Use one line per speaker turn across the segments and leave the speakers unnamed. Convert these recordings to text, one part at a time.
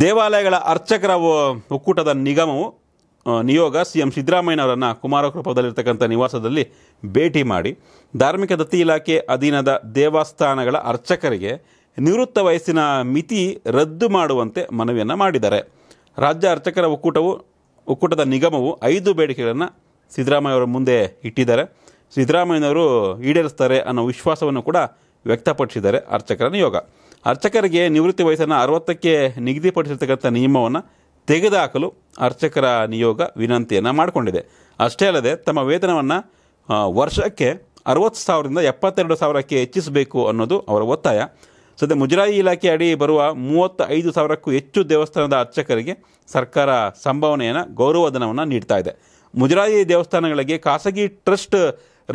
ದೇವಾಲಯಗಳ ಅರ್ಚಕರ ಒಕ್ಕೂಟದ ನಿಗಮವು ನಿಯೋಗ ಸಿ ಎಂ ಸಿದ್ದರಾಮಯ್ಯನವರನ್ನು ಕುಮಾರಕೃಪದಲ್ಲಿರ್ತಕ್ಕಂಥ ನಿವಾಸದಲ್ಲಿ ಭೇಟಿ ಮಾಡಿ ಧಾರ್ಮಿಕ ದತ್ತಿ ಇಲಾಖೆ ಅಧೀನದ ದೇವಸ್ಥಾನಗಳ ಅರ್ಚಕರಿಗೆ ನಿವೃತ್ತ ವಯಸ್ಸಿನ ಮಿತಿ ರದ್ದು ಮಾಡುವಂತೆ ಮನವಿಯನ್ನು ಮಾಡಿದ್ದಾರೆ ರಾಜ್ಯ ಅರ್ಚಕರ ಒಕ್ಕೂಟವು ಒಕ್ಕೂಟದ ನಿಗಮವು ಐದು ಬೇಡಿಕೆಗಳನ್ನು ಸಿದ್ದರಾಮಯ್ಯವರ ಮುಂದೆ ಇಟ್ಟಿದ್ದಾರೆ ಸಿದ್ದರಾಮಯ್ಯನವರು ಈಡೇರಿಸ್ತಾರೆ ಅನ್ನೋ ವಿಶ್ವಾಸವನ್ನು ಕೂಡ ವ್ಯಕ್ತಪಡಿಸಿದ್ದಾರೆ ಅರ್ಚಕರ ನಿಯೋಗ ಅರ್ಚಕರಿಗೆ ನಿವೃತ್ತಿ ವಯಸ್ಸನ್ನು ಅರವತ್ತಕ್ಕೆ ನಿಗದಿಪಡಿಸಿರ್ತಕ್ಕಂಥ ನಿಯಮವನ್ನು ತೆಗೆದುಹಾಕಲು ಅರ್ಚಕರ ನಿಯೋಗ ವಿನಂತಿಯನ್ನು ಮಾಡಿಕೊಂಡಿದೆ ಅಷ್ಟೇ ಅಲ್ಲದೆ ತಮ್ಮ ವೇತನವನ್ನು ವರ್ಷಕ್ಕೆ ಅರವತ್ತು ಸಾವಿರದಿಂದ ಎಪ್ಪತ್ತೆರಡು ಸಾವಿರಕ್ಕೆ ಹೆಚ್ಚಿಸಬೇಕು ಅನ್ನೋದು ಅವರ ಒತ್ತಾಯ ಸದ್ಯ ಮುಜರಾಯಿ ಇಲಾಖೆ ಅಡಿ ಬರುವ ಮೂವತ್ತೈದು ಸಾವಿರಕ್ಕೂ ಹೆಚ್ಚು ದೇವಸ್ಥಾನದ ಅರ್ಚಕರಿಗೆ ಸರ್ಕಾರ ಸಂಭಾವನೆಯನ್ನು ಗೌರವಧನವನ್ನು ನೀಡ್ತಾ ಇದೆ ಮುಜರಾಯಿ ದೇವಸ್ಥಾನಗಳಿಗೆ ಖಾಸಗಿ ಟ್ರಸ್ಟ್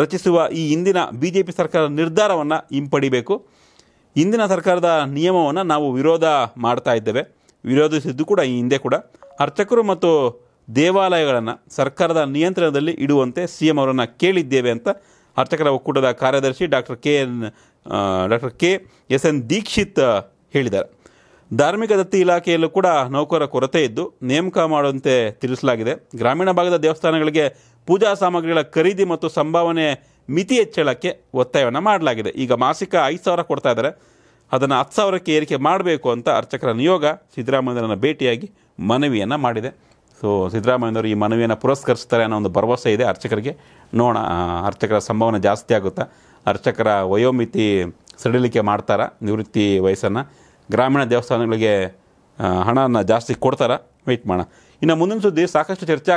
ರಚಿಸುವ ಈ ಹಿಂದಿನ ಬಿ ಜೆ ಪಿ ಸರ್ಕಾರದ ನಿರ್ಧಾರವನ್ನು ಹಿಂಪಡಿಬೇಕು ಇಂದಿನ ಸರ್ಕಾರದ ನಿಯಮವನ್ನು ನಾವು ವಿರೋಧ ಮಾಡ್ತಾ ಇದ್ದೇವೆ ವಿರೋಧಿಸಿದ್ದು ಕೂಡ ಈ ಹಿಂದೆ ಕೂಡ ಅರ್ಚಕರು ಮತ್ತು ದೇವಾಲಯಗಳನ್ನು ಸರ್ಕಾರದ ನಿಯಂತ್ರಣದಲ್ಲಿ ಇಡುವಂತೆ ಸಿ ಎಂ ಅವರನ್ನು ಕೇಳಿದ್ದೇವೆ ಅಂತ ಅರ್ಚಕರ ಒಕ್ಕೂಟದ ಕಾರ್ಯದರ್ಶಿ doctor K N doctor K S N Dikshit ಹೇಳಿದ್ದಾರೆ ಧಾರ್ಮಿಕ ದತ್ತಿ ಇಲಾಖೆಯಲ್ಲೂ ಕೂಡ ನೌಕರ ಕೊರತೆ ಇದ್ದು ನೇಮಕ ಮಾಡುವಂತೆ ತಿಳಿಸಲಾಗಿದೆ ಗ್ರಾಮೀಣ ಭಾಗದ ದೇವಸ್ಥಾನಗಳಿಗೆ ಪೂಜಾ ಸಾಮಗ್ರಿಗಳ ಖರೀದಿ ಮತ್ತು ಸಂಭಾವನೆ ಮಿತಿ ಹೆಚ್ಚಳಕ್ಕೆ ಒತ್ತಾಯವನ್ನು ಮಾಡಲಾಗಿದೆ ಈಗ ಮಾಸಿಕ ಐದು ಸಾವಿರ ಕೊಡ್ತಾ ಇದ್ದಾರೆ ಅದನ್ನು ಹತ್ತು ಸಾವಿರಕ್ಕೆ ಏರಿಕೆ ಮಾಡಬೇಕು ಅಂತ ಅರ್ಚಕರ ನಿಯೋಗ ಸಿದ್ದರಾಮಯ್ಯನನ್ನು ಭೇಟಿಯಾಗಿ ಮನವಿಯನ್ನು ಮಾಡಿದೆ ಸೊ ಸಿದ್ದರಾಮಯ್ಯನವರು ಈ ಮನವಿಯನ್ನು ಪುರಸ್ಕರಿಸ್ತಾರೆ ಅನ್ನೋ ಒಂದು ಭರವಸೆ ಇದೆ ಅರ್ಚಕರಿಗೆ ನೋಡೋಣ ಅರ್ಚಕರ ಸಂಭವನ ಜಾಸ್ತಿ ಆಗುತ್ತಾ ಅರ್ಚಕರ ವಯೋಮಿತಿ ಸಡಿಲಿಕೆ ಮಾಡ್ತಾರಾ ನಿವೃತ್ತಿ ವಯಸ್ಸನ್ನು ಗ್ರಾಮೀಣ ದೇವಸ್ಥಾನಗಳಿಗೆ ಹಣನ ಜಾಸ್ತಿ ಕೊಡ್ತಾರೆ ವೆಯ್ಟ್ ಮಾಡೋಣ ಇನ್ನು ಮುಂದಿನ ಸುದ್ದಿ ಸಾಕಷ್ಟು ಚರ್ಚೆ